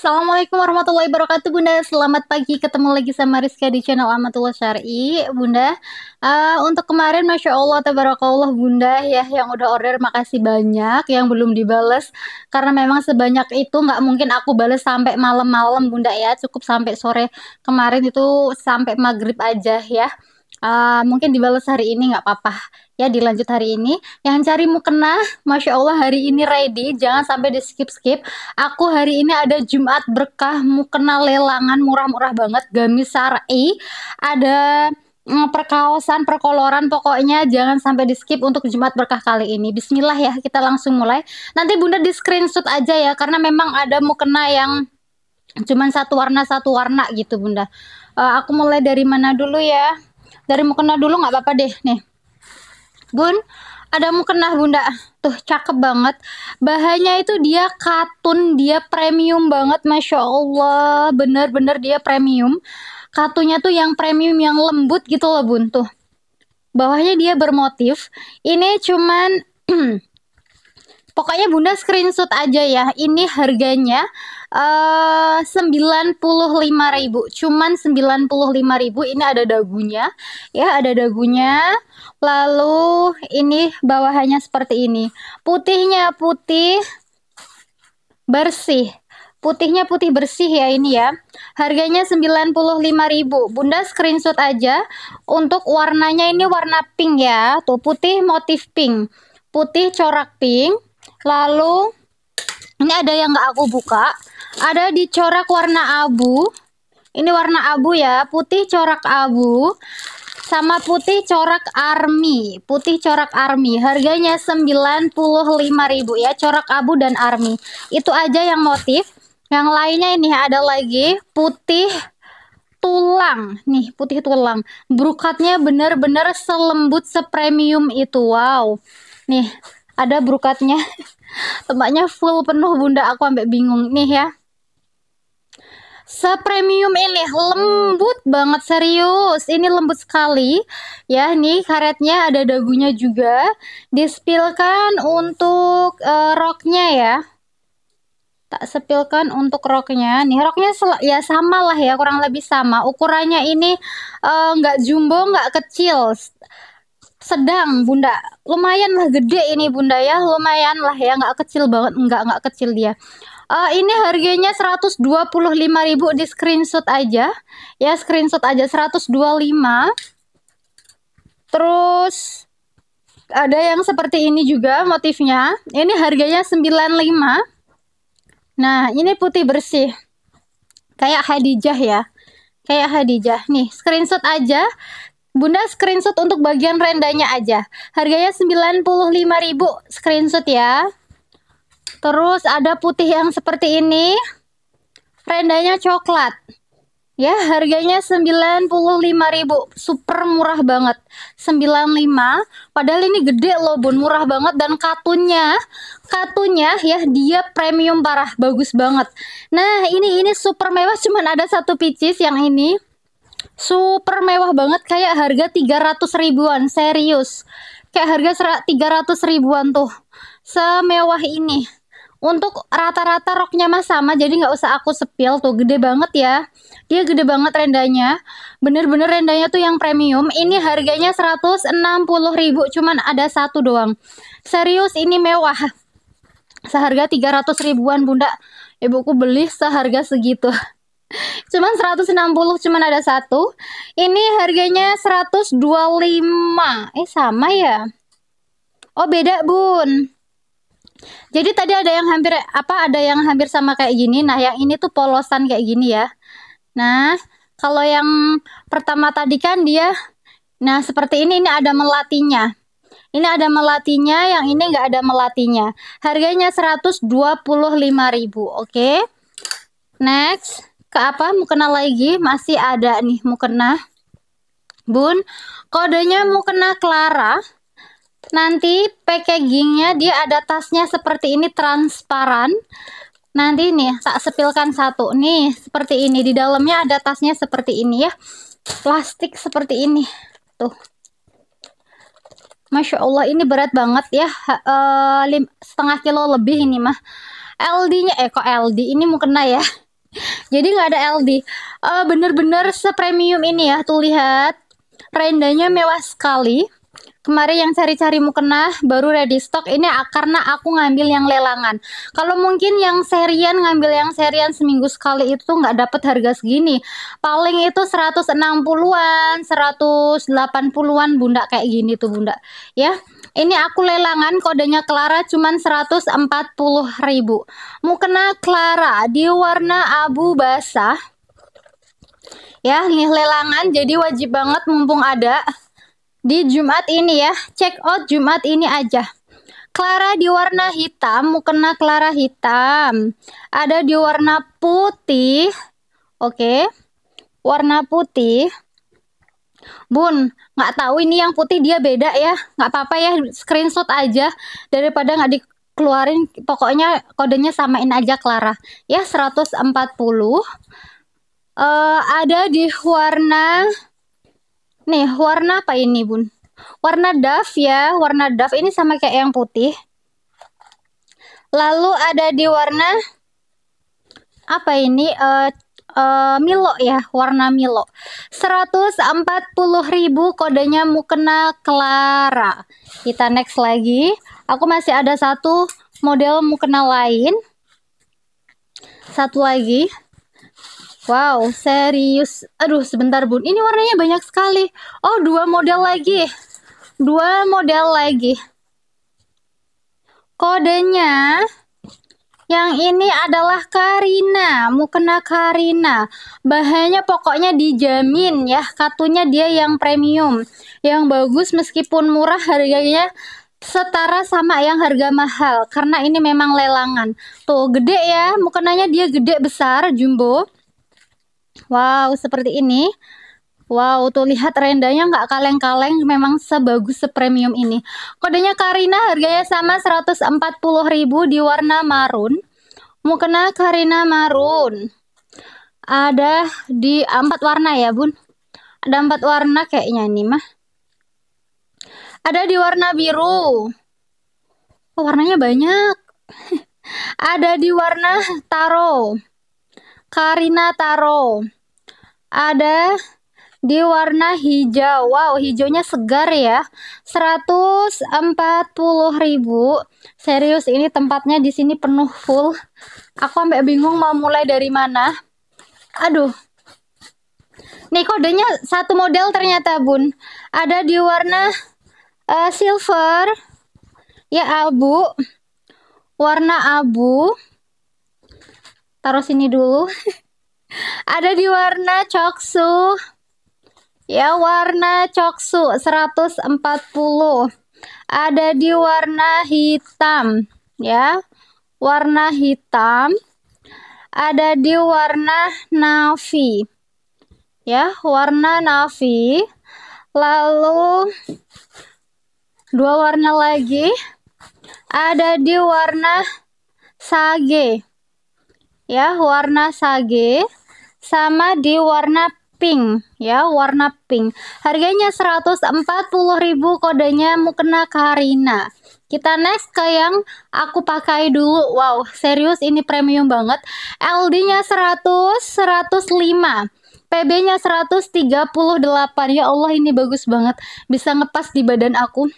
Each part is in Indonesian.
Assalamualaikum warahmatullahi wabarakatuh Bunda Selamat pagi ketemu lagi sama Rizka di channel Amatullah Syari Bunda uh, Untuk kemarin Masya Allah Tabarakallah Bunda ya Yang udah order makasih banyak Yang belum dibales Karena memang sebanyak itu nggak mungkin aku bales sampai malam-malam Bunda ya Cukup sampai sore kemarin itu sampai maghrib aja ya uh, mungkin dibalas hari ini nggak apa-apa ya dilanjut hari ini yang cari mukena masya allah hari ini ready jangan sampai di skip skip aku hari ini ada jumat berkah mukena lelangan murah-murah banget gamis sari ada eh, perkawasan perkoloran pokoknya jangan sampai di skip untuk jumat berkah kali ini Bismillah ya kita langsung mulai nanti bunda di screenshot aja ya karena memang ada mukena yang cuman satu warna satu warna gitu bunda uh, aku mulai dari mana dulu ya dari mukena dulu nggak apa-apa deh nih bun ada mukena bunda tuh cakep banget bahannya itu dia katun dia premium banget masya allah bener-bener dia premium katunya tuh yang premium yang lembut gitu loh bun tuh bawahnya dia bermotif ini cuman pokoknya bunda screenshot aja ya ini harganya Eh, puluh lima ribu cuman lima ribu ini ada dagunya ya ada dagunya lalu ini bawahannya seperti ini putihnya putih bersih Putihnya putih bersih ya ini ya. Harganya 95.000. Bunda screenshot aja. Untuk warnanya ini warna pink ya. Tuh putih motif pink. Putih corak pink. Lalu ini ada yang nggak aku buka ada di corak warna abu. Ini warna abu ya, putih corak abu sama putih corak army putih corak army harganya 95.000 ya corak abu dan army itu aja yang motif yang lainnya ini ada lagi putih tulang nih putih tulang brukatnya bener-bener selembut sepremium itu wow nih ada brukatnya tempatnya full penuh bunda aku sampai bingung nih ya Sepremium ini lembut hmm. banget serius. Ini lembut sekali. Ya, nih karetnya ada dagunya juga. Dispilkan untuk uh, roknya ya. Tak sepilkan untuk roknya. Nih roknya ya sama lah ya, kurang lebih sama. Ukurannya ini eh, nggak uh, jumbo, nggak kecil sedang bunda lumayan lah gede ini bunda ya lumayan lah ya nggak kecil banget nggak nggak kecil dia Uh, ini harganya 125.000 di screenshot aja. Ya, screenshot aja 125. Terus ada yang seperti ini juga motifnya. Ini harganya 95. Nah, ini putih bersih. Kayak Hadijah ya. Kayak Hadijah. Nih, screenshot aja. Bunda screenshot untuk bagian rendanya aja. Harganya 95.000 screenshot ya. Terus ada putih yang seperti ini. Rendahnya coklat. Ya, harganya 95.000. Super murah banget. 95. Padahal ini gede loh, Bun. Murah banget dan katunnya, katunnya ya dia premium parah, bagus banget. Nah, ini ini super mewah cuman ada satu picis yang ini. Super mewah banget kayak harga 300 ribuan, serius. Kayak harga 300 ribuan tuh. Semewah ini. Untuk rata-rata roknya mah sama, jadi nggak usah aku sepil tuh, gede banget ya. Dia gede banget rendanya, bener-bener rendanya tuh yang premium. Ini harganya puluh ribu, cuman ada satu doang. Serius ini mewah. Seharga 300 ribuan bunda, ibuku beli seharga segitu. Cuman 160, cuman ada satu. Ini harganya 125. Eh sama ya? Oh beda bun. Jadi tadi ada yang hampir apa ada yang hampir sama kayak gini. Nah, yang ini tuh polosan kayak gini ya. Nah, kalau yang pertama tadi kan dia nah seperti ini ini ada melatinya. Ini ada melatinya, yang ini enggak ada melatinya. Harganya 125.000, oke. Okay? Next, ke apa? Mukena lagi masih ada nih mukena. Bun, kodenya mukena Clara Nanti packagingnya dia ada tasnya seperti ini transparan. Nanti nih tak sepilkan satu nih seperti ini. Di dalamnya ada tasnya seperti ini ya. Plastik seperti ini. Tuh. Masya Allah ini berat banget ya. E, lim, setengah kilo lebih ini mah. LD-nya eh kok LD ini mau kena ya. Jadi nggak ada LD. Eh, bener-bener uh, sepremium ini ya. Tuh lihat rendanya mewah sekali kemarin yang cari-cari mukena baru ready stock ini karena aku ngambil yang lelangan kalau mungkin yang serian ngambil yang serian seminggu sekali itu nggak dapet harga segini paling itu 160-an 180-an bunda kayak gini tuh bunda ya ini aku lelangan kodenya Clara cuman 140 ribu mukena Clara di warna abu basah ya ini lelangan jadi wajib banget mumpung ada di Jumat ini ya. Check out Jumat ini aja. Clara di warna hitam, mukena Clara hitam. Ada di warna putih. Oke. Okay. Warna putih. Bun, nggak tahu ini yang putih dia beda ya. Nggak apa-apa ya, screenshot aja daripada nggak dikeluarin. Pokoknya kodenya samain aja Clara. Ya, 140. Uh, eh, ada di warna Nih, warna apa ini, Bun? Warna dove ya. Warna dove ini sama kayak yang putih. Lalu ada di warna apa ini? Uh, uh, Milo ya, warna Milo. 140.000 kodenya mukena Clara. Kita next lagi. Aku masih ada satu model mukena lain. Satu lagi. Wow, serius. Aduh, sebentar bun. Ini warnanya banyak sekali. Oh, dua model lagi. Dua model lagi. Kodenya yang ini adalah Karina, mukena Karina. Bahannya pokoknya dijamin ya, katunya dia yang premium, yang bagus meskipun murah harganya setara sama yang harga mahal karena ini memang lelangan. Tuh gede ya, mukenanya dia gede besar, jumbo. Wow, seperti ini. Wow, tuh lihat rendanya nggak kaleng-kaleng, memang sebagus sepremium ini. Kodenya Karina, harganya sama 140.000 di warna marun. Mukena Karina marun. Ada di ah, empat warna ya, Bun. Ada empat warna kayaknya ini mah. Ada di warna biru. Oh, warnanya banyak. Ada di warna taro. Karina Taro. Ada di warna hijau. Wow, hijaunya segar ya. ribu, Serius ini tempatnya di sini penuh full. Aku sampai bingung mau mulai dari mana. Aduh. Nih kodenya satu model ternyata, Bun. Ada di warna uh, silver. Ya abu. Warna abu taruh sini dulu ada di warna coksu ya warna coksu 140 ada di warna hitam ya warna hitam ada di warna navy ya warna navy lalu dua warna lagi ada di warna sage ya warna sage sama di warna pink ya warna pink harganya 140.000 kodenya mukena karina kita next ke yang aku pakai dulu wow serius ini premium banget LD nya 100 105 PB-nya 138. Ya Allah, ini bagus banget. Bisa ngepas di badan aku.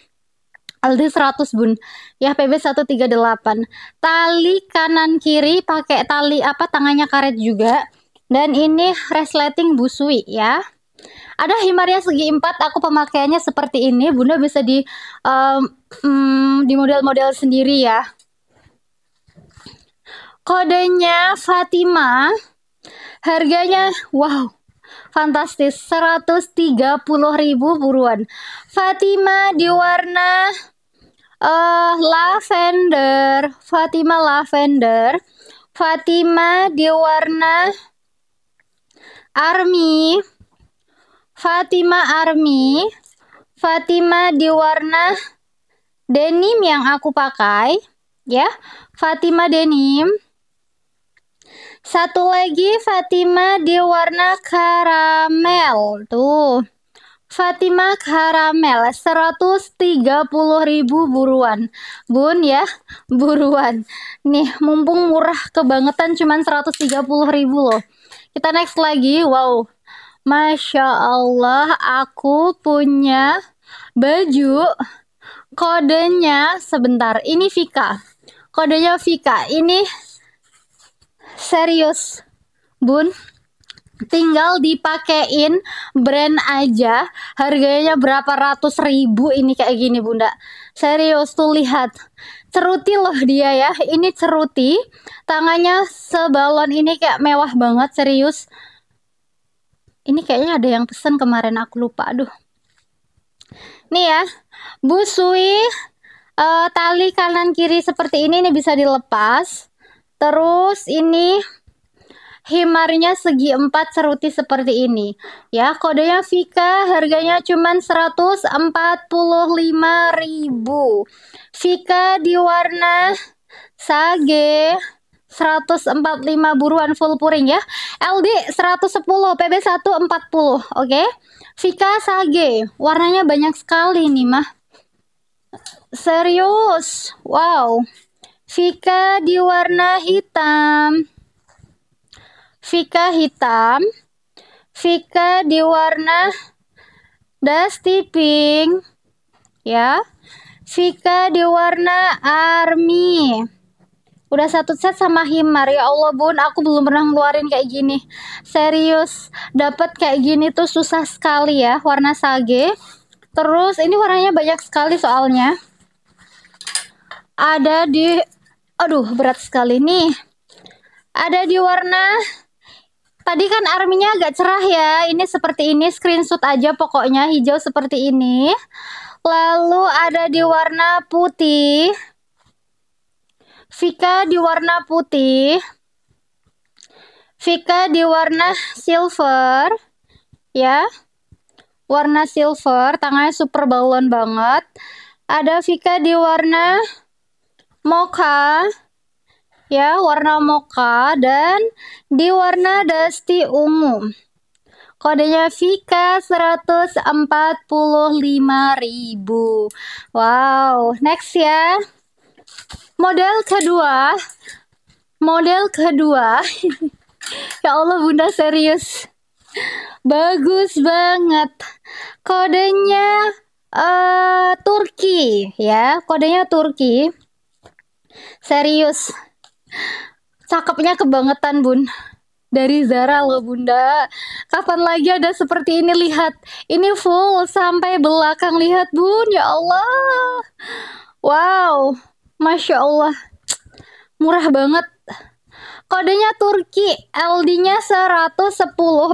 Aldi 100 bun ya PB 138 tali kanan kiri pakai tali apa tangannya karet juga dan ini resleting busui ya ada himarnya segi empat aku pemakaiannya seperti ini bunda bisa di um, um, di model-model sendiri ya kodenya Fatima harganya wow fantastis 130.000 buruan Fatima di warna uh, lavender, Fatima lavender, Fatima di warna army, Fatima army, Fatima di warna denim yang aku pakai, ya, Fatima denim. Satu lagi Fatima di warna karamel tuh. Fatima Karamel 130 ribu buruan Bun ya buruan Nih mumpung murah kebangetan cuman 130 ribu loh Kita next lagi wow Masya Allah aku punya baju Kodenya sebentar ini Vika Kodenya Vika ini serius Bun tinggal dipakein brand aja harganya berapa ratus ribu ini kayak gini bunda serius tuh lihat ceruti loh dia ya ini ceruti tangannya sebalon ini kayak mewah banget serius ini kayaknya ada yang pesen kemarin aku lupa aduh nih ya busui uh, eh, tali kanan kiri seperti ini ini bisa dilepas terus ini Himarnya segi empat seruti seperti ini. Ya, kodenya Vika, harganya cuma 145.000. Vika di warna sage 145 buruan full puring ya. LD 110, PB 140, oke. Okay? Vika sage, warnanya banyak sekali nih mah. Serius. Wow. Vika di warna hitam. Vika hitam, Vika di warna dusty pink, ya. Vika di warna army. Udah satu set sama Himar ya Allah bun, aku belum pernah ngeluarin kayak gini. Serius, dapat kayak gini tuh susah sekali ya, warna sage. Terus ini warnanya banyak sekali soalnya. Ada di aduh berat sekali nih. Ada di warna Tadi kan arminya agak cerah ya. Ini seperti ini screenshot aja pokoknya hijau seperti ini. Lalu ada di warna putih. Vika di warna putih. Vika di warna silver. Ya. Warna silver, tangannya super balon banget. Ada Vika di warna mocha ya, warna mocha dan di warna dusty ungu. Kodenya Vika 145.000. Wow, next ya. Model kedua. Model kedua. ya Allah Bunda serius. Bagus banget. Kodenya uh, Turki ya, kodenya Turki. Serius. Cakepnya kebangetan, Bun. Dari Zara loh, Bunda. Kapan lagi ada seperti ini? Lihat, ini full sampai belakang. Lihat, Bun. Ya Allah. Wow. Masya Allah. Murah banget. Kodenya Turki, LD-nya 110,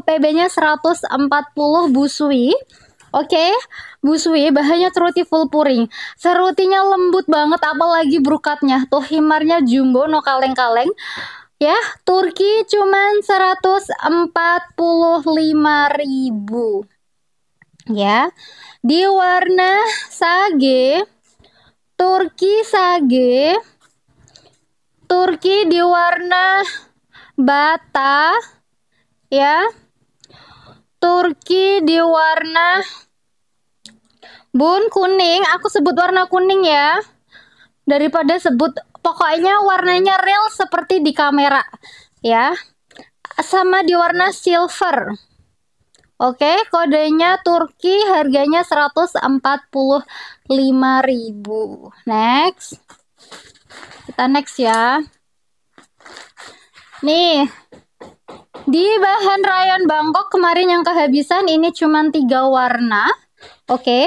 PB-nya 140 busui. Oke, okay? busui bahannya ceruti full puring. cerutinya lembut banget, apalagi brukatnya. Tuh himarnya jumbo, no kaleng-kaleng. Ya, Turki cuman 145 ribu. Ya, di warna sage, Turki sage, Turki di warna bata, ya. Turki di warna Bun kuning, aku sebut warna kuning ya. Daripada sebut pokoknya warnanya real seperti di kamera ya. Sama di warna silver. Oke, kodenya Turki, harganya 145.000. Next. Kita next ya. Nih, di bahan rayon Bangkok kemarin yang kehabisan ini cuman tiga warna. Oke. Okay.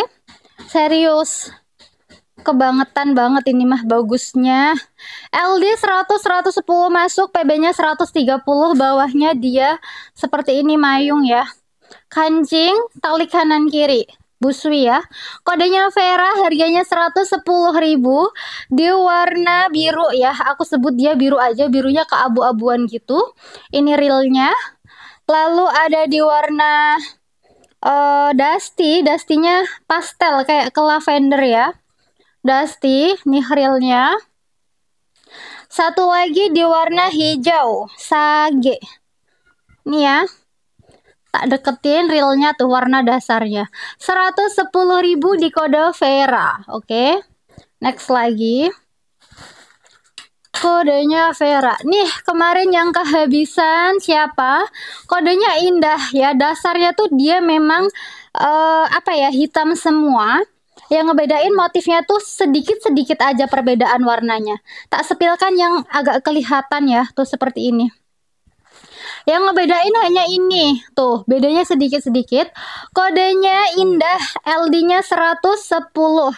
Serius. Kebangetan banget ini mah bagusnya. LD 100 110 masuk, PB-nya 130, bawahnya dia seperti ini mayung ya. Kancing, tali kanan kiri. Busui ya. Kodenya Vera, harganya 110.000 di warna biru ya. Aku sebut dia biru aja, birunya keabu-abuan gitu. Ini realnya. Lalu ada di warna uh, dusty, dustinya pastel kayak ke lavender ya. Dusty, nih realnya. Satu lagi di warna hijau, sage. Nih ya, tak deketin realnya tuh warna dasarnya 110.000 di kode Vera oke okay? next lagi kodenya Vera nih kemarin yang kehabisan siapa kodenya indah ya dasarnya tuh dia memang uh, apa ya hitam semua yang ngebedain motifnya tuh sedikit-sedikit aja perbedaan warnanya tak sepilkan yang agak kelihatan ya tuh seperti ini yang ngebedain hanya ini. Tuh, bedanya sedikit-sedikit. Kodenya indah, LD-nya 110,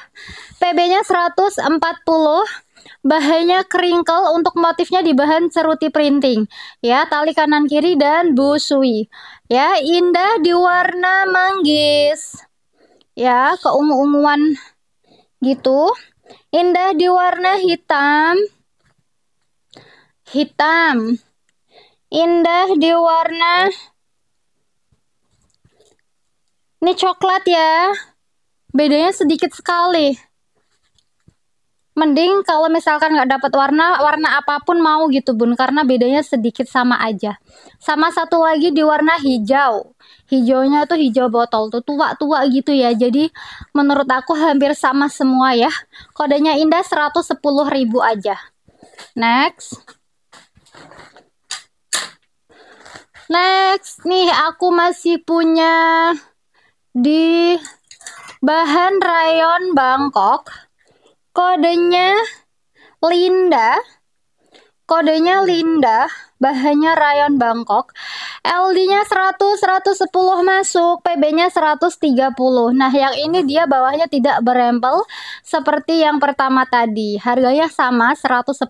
PB-nya 140, bahannya keringkel untuk motifnya di bahan ceruti printing ya tali kanan kiri dan busui ya indah di warna manggis ya keungu-unguan gitu indah di warna hitam hitam indah di warna ini coklat ya bedanya sedikit sekali mending kalau misalkan nggak dapat warna warna apapun mau gitu bun karena bedanya sedikit sama aja sama satu lagi di warna hijau hijaunya tuh hijau botol tuh tua-tua gitu ya jadi menurut aku hampir sama semua ya kodenya indah 110.000 aja next Next, nih aku masih punya di bahan rayon Bangkok. Kodenya Linda. Kodenya Linda, bahannya rayon Bangkok. LD-nya 100, 110 masuk, PB-nya 130. Nah, yang ini dia bawahnya tidak berempel seperti yang pertama tadi. Harganya sama, 110.000.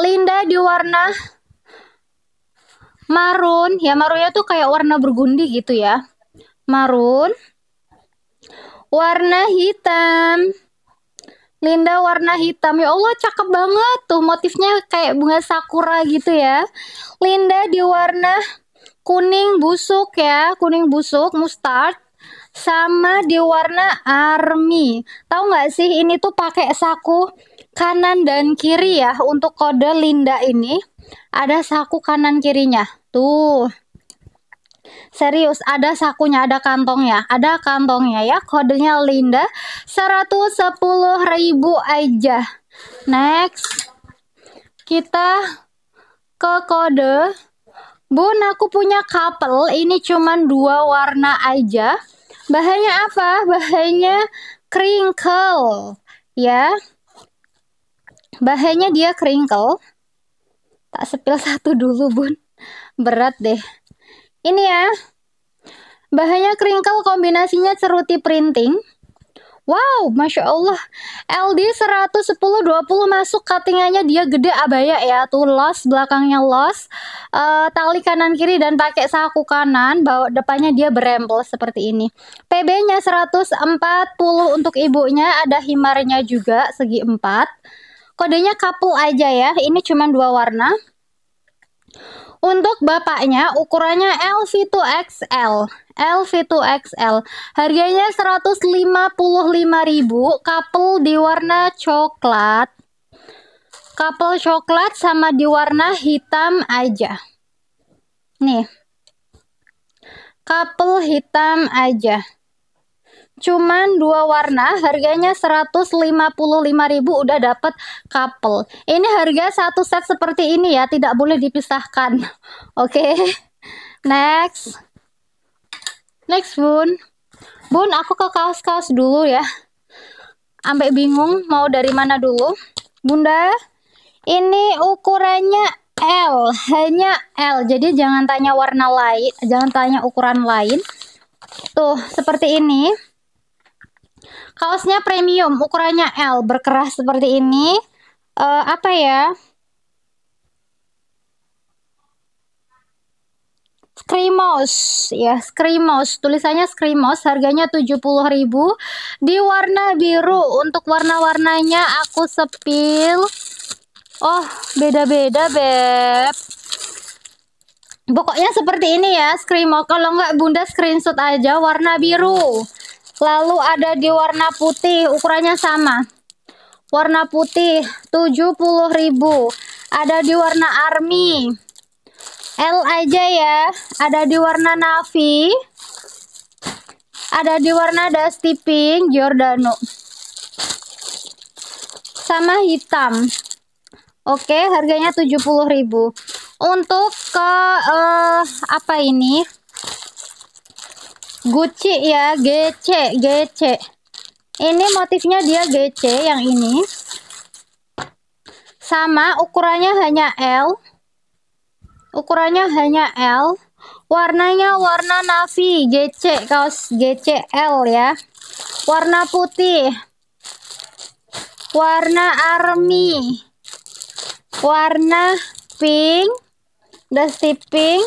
Linda di warna Marun, ya ya tuh kayak warna burgundi gitu ya. Marun. Warna hitam. Linda warna hitam. Ya Allah, cakep banget tuh motifnya kayak bunga sakura gitu ya. Linda di warna kuning busuk ya, kuning busuk mustard sama di warna army. Tahu nggak sih ini tuh pakai saku kanan dan kiri ya untuk kode Linda ini. Ada saku kanan kirinya. Tuh. Serius, ada sakunya, ada kantong ya ada kantongnya ya. Kodenya Linda ribu aja. Next. Kita ke kode Bun, aku punya couple, ini cuman dua warna aja. Bahannya apa? Bahannya crinkle, ya. Bahannya dia crinkle. Tak sepil satu dulu, Bun. Berat deh. Ini ya. Bahannya kringkel kombinasinya ceruti printing. Wow, Masya Allah. LD 110 20 masuk cuttingannya dia gede abaya ya. Tuh los, belakangnya los. Uh, tali kanan kiri dan pakai saku kanan. Bawa depannya dia berempel seperti ini. PB-nya 140 untuk ibunya. Ada himarnya juga segi 4. Kodenya couple aja ya. Ini cuma dua warna. Untuk bapaknya ukurannya LV2XL. LV2XL. Harganya 155.000, couple di warna coklat. Couple coklat sama di warna hitam aja. Nih. Couple hitam aja cuman dua warna harganya 155.000 udah dapet couple ini harga satu set seperti ini ya tidak boleh dipisahkan oke okay. next next bun bun aku ke kaos-kaos dulu ya sampai bingung mau dari mana dulu bunda ini ukurannya L hanya L jadi jangan tanya warna lain jangan tanya ukuran lain tuh seperti ini Kaosnya premium, ukurannya L, berkerah seperti ini. Uh, apa ya? Screamos ya, Screamos. Tulisannya Screamos, harganya 70.000 di warna biru. Untuk warna-warnanya aku sepil. Oh, beda-beda, Beb. Pokoknya seperti ini ya, Screamos. Kalau nggak Bunda screenshot aja warna biru. Lalu ada di warna putih, ukurannya sama. Warna putih 70.000. Ada di warna army. L aja ya. Ada di warna navy. Ada di warna dusty pink Giordano. Sama hitam. Oke, harganya 70.000. Untuk ke uh, apa ini? Gucci ya, GC, GC. Ini motifnya dia GC yang ini. Sama ukurannya hanya L. Ukurannya hanya L. Warnanya warna navy, GC kaos GC L ya. Warna putih. Warna army. Warna pink, dusty pink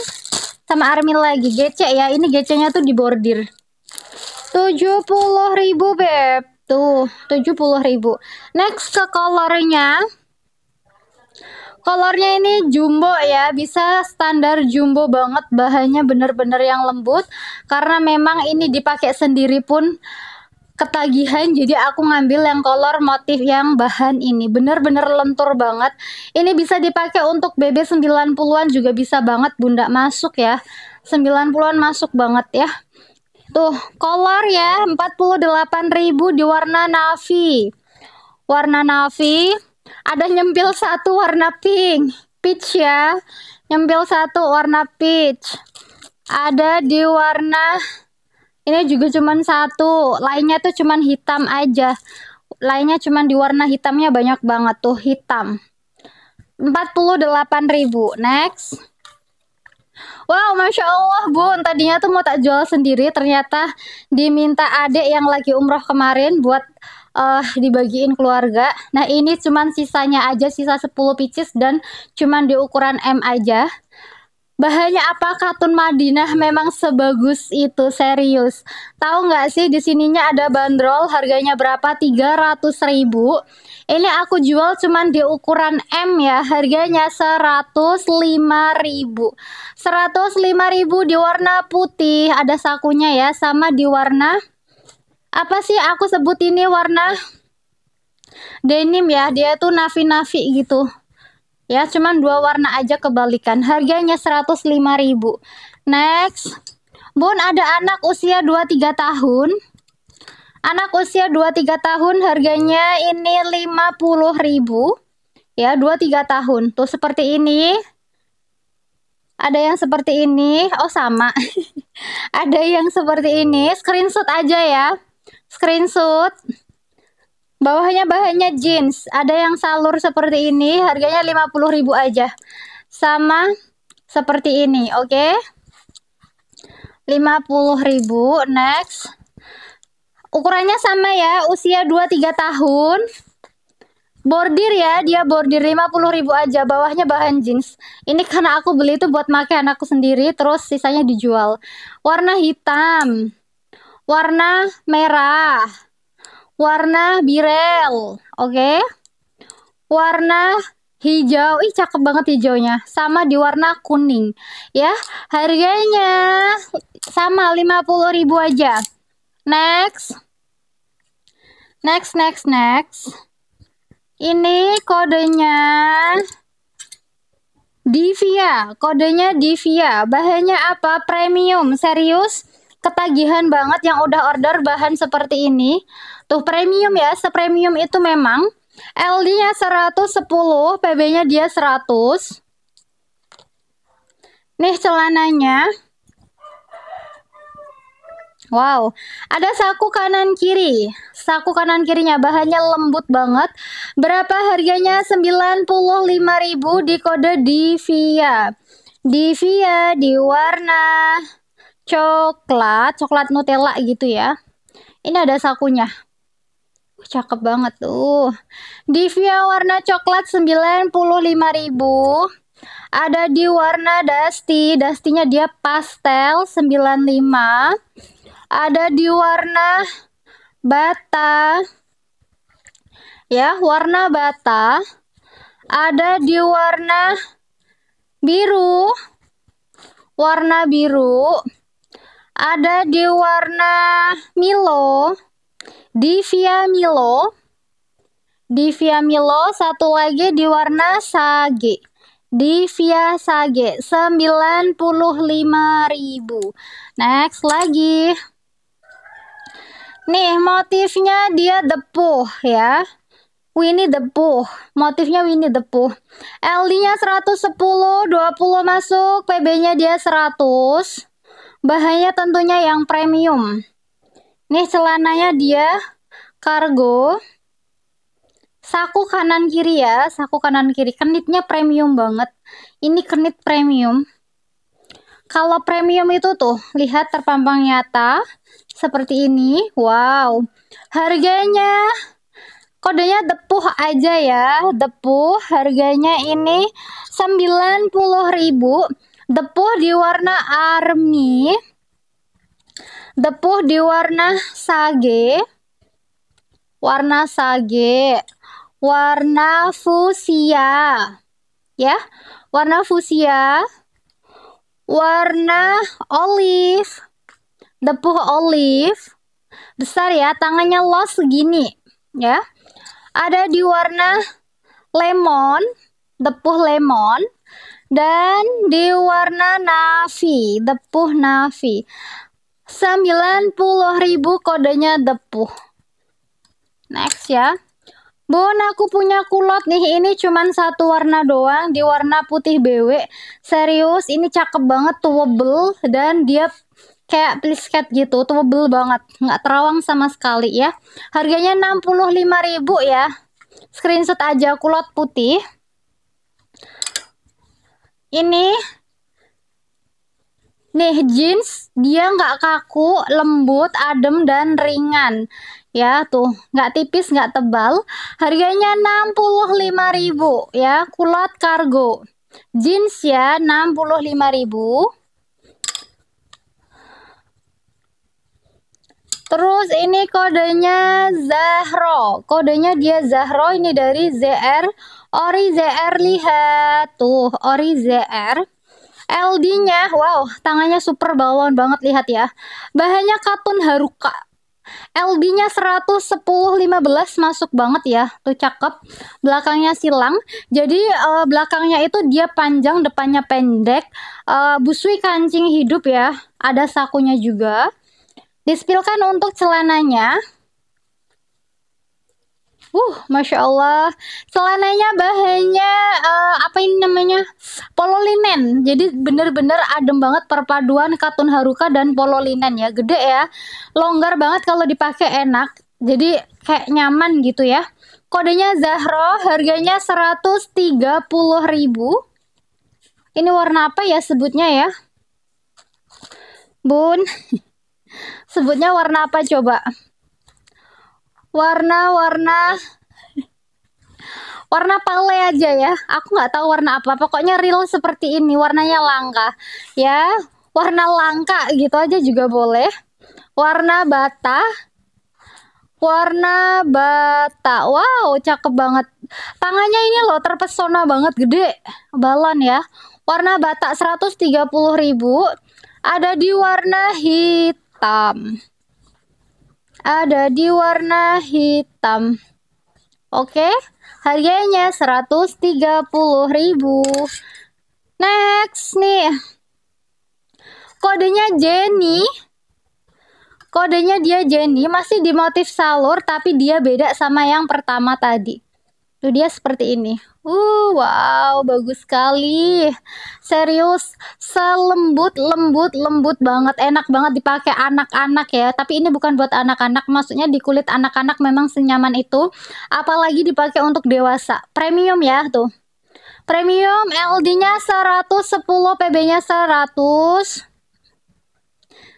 sama Armin lagi GC ya ini GC-nya tuh dibordir 70.000 beb tuh 70.000 next ke kolornya Kolornya ini jumbo ya, bisa standar jumbo banget, bahannya bener-bener yang lembut karena memang ini dipakai sendiri pun ketagihan jadi aku ngambil yang color motif yang bahan ini bener-bener lentur banget ini bisa dipakai untuk BB 90-an juga bisa banget bunda masuk ya 90-an masuk banget ya tuh color ya 48.000 di warna navy warna navy ada nyempil satu warna pink peach ya nyempil satu warna peach ada di warna ini juga cuman satu, lainnya tuh cuman hitam aja. Lainnya cuman di warna hitamnya banyak banget tuh hitam. 48.000. Next. Wow, masya Allah bu, Tadinya tuh mau tak jual sendiri, ternyata diminta adik yang lagi umroh kemarin buat uh, dibagiin keluarga. Nah ini cuman sisanya aja, sisa 10 pieces dan cuman di ukuran M aja. Bahannya apa katun Madinah memang sebagus itu serius. Tahu nggak sih di sininya ada bandrol harganya berapa? 300 ribu. Ini aku jual cuman di ukuran M ya, harganya 105.000 ribu. 105 ribu di warna putih, ada sakunya ya, sama di warna apa sih aku sebut ini warna denim ya, dia tuh nafi-nafi gitu. Ya, cuman dua warna aja kebalikan. Harganya 105.000. Next. Bun, ada anak usia 23 tahun. Anak usia 23 tahun harganya ini 50.000. Ya, 23 tahun. Tuh seperti ini. Ada yang seperti ini. Oh, sama. ada yang seperti ini. Screenshot aja ya. Screenshot. Bawahnya bahannya jeans. Ada yang salur seperti ini, harganya 50.000 aja. Sama seperti ini, oke? Okay? 50.000. Next. Ukurannya sama ya, usia 2-3 tahun. Bordir ya, dia bordir 50.000 aja, bawahnya bahan jeans. Ini karena aku beli itu buat make anakku sendiri, terus sisanya dijual. Warna hitam. Warna merah warna birel, oke? Okay? Warna hijau, ih cakep banget hijaunya. Sama di warna kuning, ya. Harganya sama ribu aja. Next. Next, next, next. Ini kodenya Divia, kodenya Divia. Bahannya apa? Premium, serius? ketagihan banget yang udah order bahan seperti ini. Tuh premium ya, sepremium itu memang LD-nya 110, PB-nya dia 100. Nih celananya. Wow, ada saku kanan kiri. Saku kanan kirinya bahannya lembut banget. Berapa harganya? 95.000 di kode Divia. Divia di warna coklat, coklat Nutella gitu ya. Ini ada sakunya. Uh, cakep banget tuh. Divia warna coklat 95.000. Ada di warna dusty, dustinya dia pastel 95. Ada di warna bata. Ya, warna bata. Ada di warna biru. Warna biru ada di warna Milo, di via Milo, di via Milo, satu lagi di warna Sage. di via Sage 95.000. Next lagi. Nih, motifnya dia depuh ya. Winnie the Motifnya Winnie the Pooh. LD-nya 110, 20 masuk, PB-nya dia 100. Bahannya tentunya yang premium. Nih celananya dia kargo. Saku kanan kiri ya, saku kanan kiri. Kenitnya premium banget. Ini kenit premium. Kalau premium itu tuh, lihat terpampang nyata seperti ini. Wow. Harganya kodenya depuh aja ya. depuh harganya ini ribu Depuh di warna army. Depuh di warna sage. Warna sage. Warna fusia. Ya. Warna fusia. Warna olive. Depuh olive. Besar ya, tangannya los segini, ya. Ada di warna lemon, depuh lemon dan di warna navy, depuh navy. 90.000 kodenya depuh. Next ya. Bun, aku punya kulot nih. Ini cuman satu warna doang di warna putih BW. Serius, ini cakep banget, tuwebel dan dia kayak plisket gitu, tuwebel banget. Nggak terawang sama sekali ya. Harganya 65.000 ya. Screenshot aja kulot putih ini Nih jeans dia nggak kaku, lembut, adem dan ringan. Ya tuh, nggak tipis, nggak tebal. Harganya 65.000 ya, kulot kargo. Jeans ya 65.000. Terus ini kodenya Zahro. Kodenya dia Zahro ini dari ZR Ori ZR lihat tuh Ori ZR LD-nya wow tangannya super balon banget lihat ya bahannya katun haruka LD-nya 110 15 masuk banget ya. Tuh cakep. Belakangnya silang. Jadi uh, belakangnya itu dia panjang, depannya pendek. Uh, busui kancing hidup ya. Ada sakunya juga. Dispilkan untuk celananya. Uh, masya Allah. Celananya bahannya uh, apa ini namanya? pololinen, Jadi bener-bener adem banget perpaduan katun haruka dan polo ya. Gede ya. Longgar banget kalau dipakai enak. Jadi kayak nyaman gitu ya. Kodenya Zahro, harganya 130.000. Ini warna apa ya sebutnya ya? Bun. sebutnya warna apa coba? warna-warna warna pale aja ya aku nggak tahu warna apa pokoknya real seperti ini warnanya langka ya warna langka gitu aja juga boleh warna bata warna bata wow cakep banget tangannya ini loh terpesona banget gede balon ya warna bata 130.000 ada di warna hitam ada di warna hitam. Oke, harganya 130.000. Next nih. Kodenya Jenny. Kodenya dia Jenny, masih di motif salur tapi dia beda sama yang pertama tadi. Tuh dia seperti ini. Uh, wow, bagus sekali. Serius, selembut, lembut, lembut banget. Enak banget dipakai anak-anak ya. Tapi ini bukan buat anak-anak, maksudnya di kulit anak-anak memang senyaman itu. Apalagi dipakai untuk dewasa. Premium ya, tuh. Premium, LD-nya 110, PB-nya 100.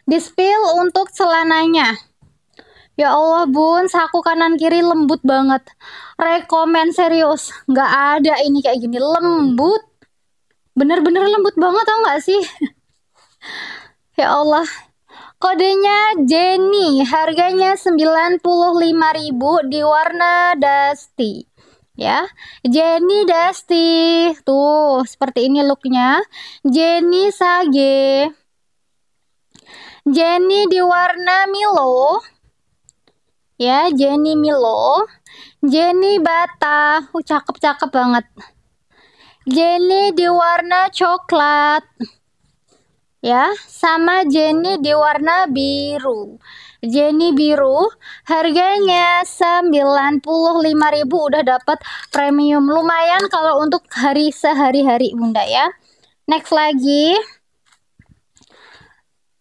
Dispil untuk celananya. Ya Allah bun, saku kanan kiri lembut banget. Rekomen serius, nggak ada ini kayak gini, lembut. Bener-bener lembut banget tau nggak sih? ya Allah, kodenya Jenny, harganya 95.000 di warna dusty. Ya, Jenny Dusty. Tuh, seperti ini looknya. Jenny Sage. Jenny di warna Milo ya Jenny Milo Jenny Bata uh, cakep cakep banget Jenny di warna coklat ya sama Jenny di warna biru Jenny biru harganya 95.000 udah dapat premium lumayan kalau untuk hari sehari-hari Bunda ya next lagi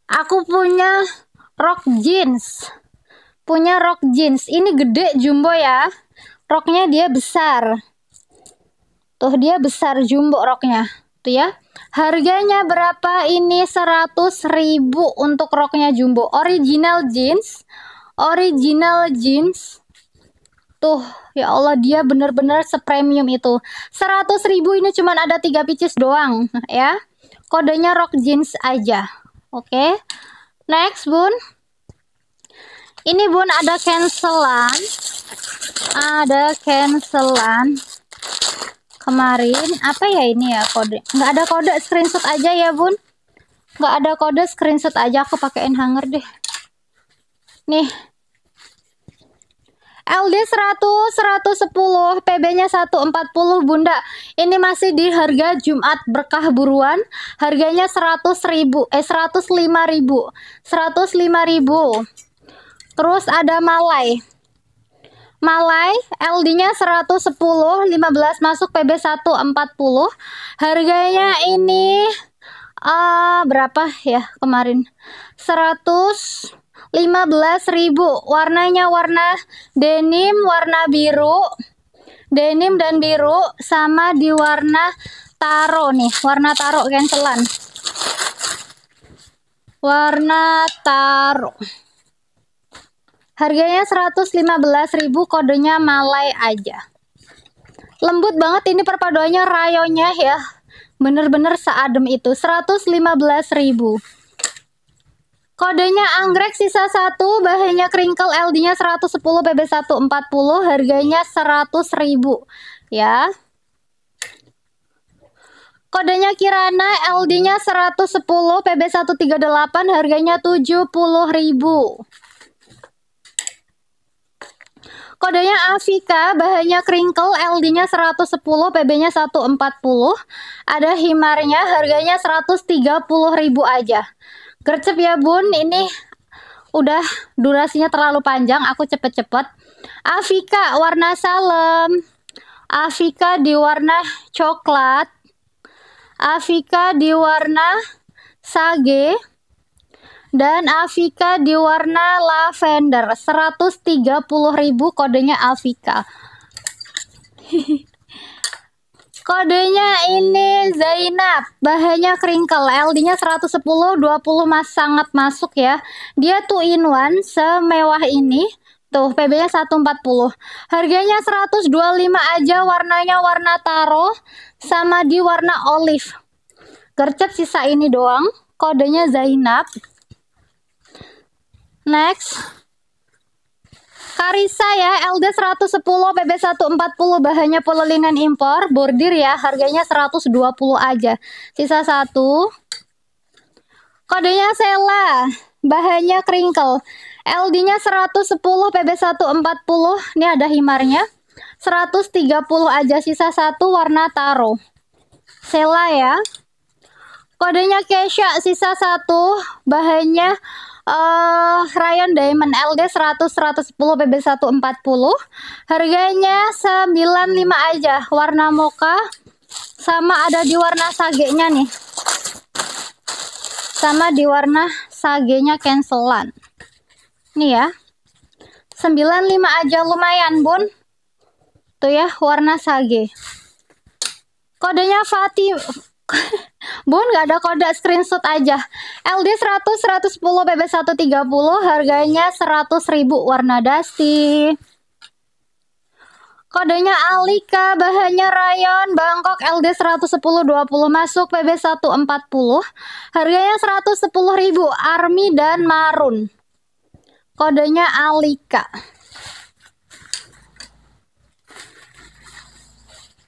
aku punya rock jeans punya rok jeans. Ini gede jumbo ya. Roknya dia besar. Tuh dia besar jumbo roknya. Tuh ya. Harganya berapa? Ini 100 ribu untuk roknya jumbo. Original jeans. Original jeans. Tuh, ya Allah dia bener-bener sepremium itu. 100 ribu ini cuman ada 3 pieces doang ya. Kodenya rok jeans aja. Oke. Okay. Next, Bun ini bun ada cancelan ada cancelan kemarin apa ya ini ya kode nggak ada kode screenshot aja ya bun nggak ada kode screenshot aja aku pakein hanger deh nih LD 100 110 PB nya 140 bunda ini masih di harga Jumat berkah buruan harganya 100 ribu eh 105 ribu 105 ribu Terus ada Malai. Malai LD-nya 110, 15 masuk pb 140. Harganya ini uh, berapa ya kemarin? 100 15.000. Warnanya warna denim, warna biru. Denim dan biru sama di warna taro nih, warna taro cancelan. Warna taro. Harganya 115.000 kodenya Malay aja. Lembut banget ini perpaduannya rayonya ya. Bener-bener seadem itu 115.000. Kodenya anggrek sisa 1, bahannya crinkle LD-nya 110 PB140, harganya 100.000 ya. Kodenya Kirana LD-nya 110 PB138, harganya 70.000. Kodenya Avika, bahannya crinkle, LD-nya 110, PB-nya 140. Ada himarnya, harganya 130 ribu aja. Gercep ya bun, ini udah durasinya terlalu panjang, aku cepet-cepet. Avika warna salem. Avika di warna coklat. Avika di warna sage dan Avika di warna lavender 130.000 kodenya Avika Kodenya ini Zainab, bahannya crinkle, LD-nya 110, 20 mas sangat masuk ya. Dia tuh in one semewah ini. Tuh, PB-nya 140. Harganya 125 aja, warnanya warna taro sama di warna olive. Gercep sisa ini doang, kodenya Zainab. Next. Karisa ya, LD 110 PB 140 bahannya polelinen impor, bordir ya, harganya 120 aja. Sisa satu. Kodenya Sela, bahannya kringkel. LD-nya 110 PB 140, ini ada himarnya. 130 aja sisa satu warna taro. Sela ya. Kodenya Kesha sisa satu, bahannya uh, eh, rayon diamond LD 100 110 PB 140 harganya 95 aja warna mocha sama ada di warna sagenya nih sama di warna sagenya cancelan nih ya 95 aja lumayan bun tuh ya warna sage kodenya Fatim Bun gak ada kode screenshot aja. LD 100 110 BB 130 harganya 100.000 warna dasi. Kodenya Alika, bahannya rayon, Bangkok LD 110 20 masuk PB 140. Harganya 110.000 Army dan Marun. Kodenya Alika.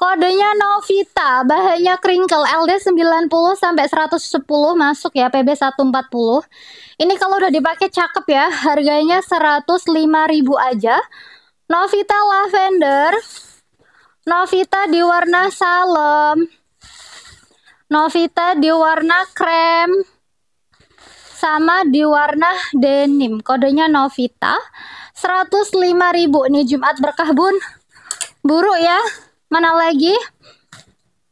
Kodenya Novita, bahannya Crinkle LD 90 sampai 110 masuk ya PB 140. Ini kalau udah dipakai cakep ya, harganya 105.000 aja. Novita Lavender. Novita di warna salem. Novita di warna krem. Sama di warna denim. Kodenya Novita. 105.000 nih Jumat berkah Bun. Buruk ya mana lagi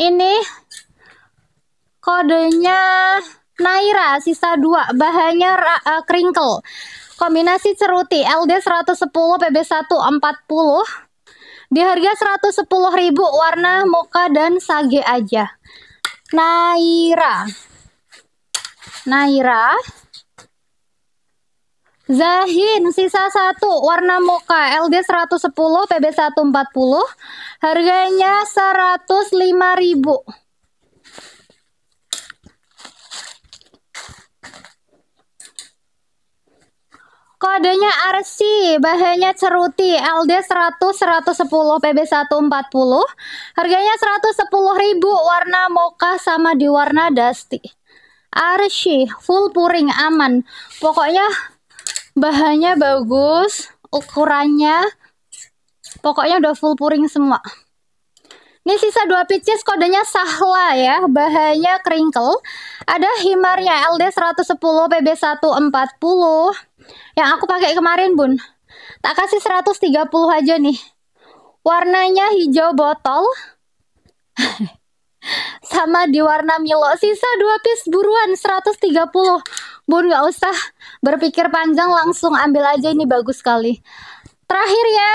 ini kodenya Naira sisa 2 bahannya uh, eh, crinkle kombinasi ceruti LD 110 pb 140 di harga 110.000 warna moka dan sage aja. Naira. Naira Zahin sisa satu warna mocha LD 110 PB 140 harganya 105.000 Kodenya RC, bahannya ceruti LD 100 110 PB 140 harganya 110.000 warna mocha sama di warna dusty. RC full puring aman. Pokoknya bahannya bagus ukurannya pokoknya udah full puring semua ini sisa dua pieces kodenya Sahla ya bahannya crinkle ada himarnya LD110 PB140 yang aku pakai kemarin bun tak kasih 130 aja nih warnanya hijau botol sama di warna Milo sisa dua piece buruan 130 Bun gak usah berpikir panjang langsung ambil aja ini bagus sekali. Terakhir ya.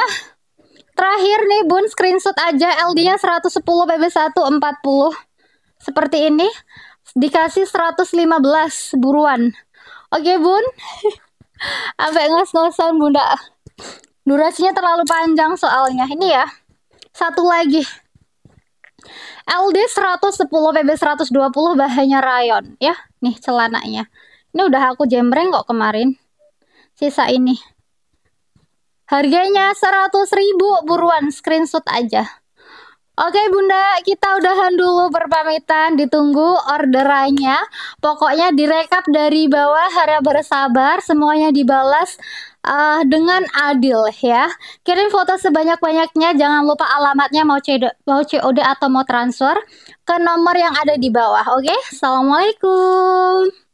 Terakhir nih Bun screenshot aja LD-nya 110 PB1 40. Seperti ini dikasih 115 buruan. Oke Bun. Sampai ngos-ngosan Bunda. Durasinya terlalu panjang soalnya. Ini ya. Satu lagi. LD 110 PB 120 bahannya rayon ya. Nih celananya ini udah aku jembreng kok kemarin sisa ini harganya ribu buruan screenshot aja Oke bunda kita udahan dulu berpamitan ditunggu orderannya pokoknya direkap dari bawah harap bersabar semuanya dibalas uh, dengan adil ya. Kirim foto sebanyak-banyaknya, jangan lupa alamatnya mau COD, mau COD atau mau transfer ke nomor yang ada di bawah. Oke, assalamualaikum.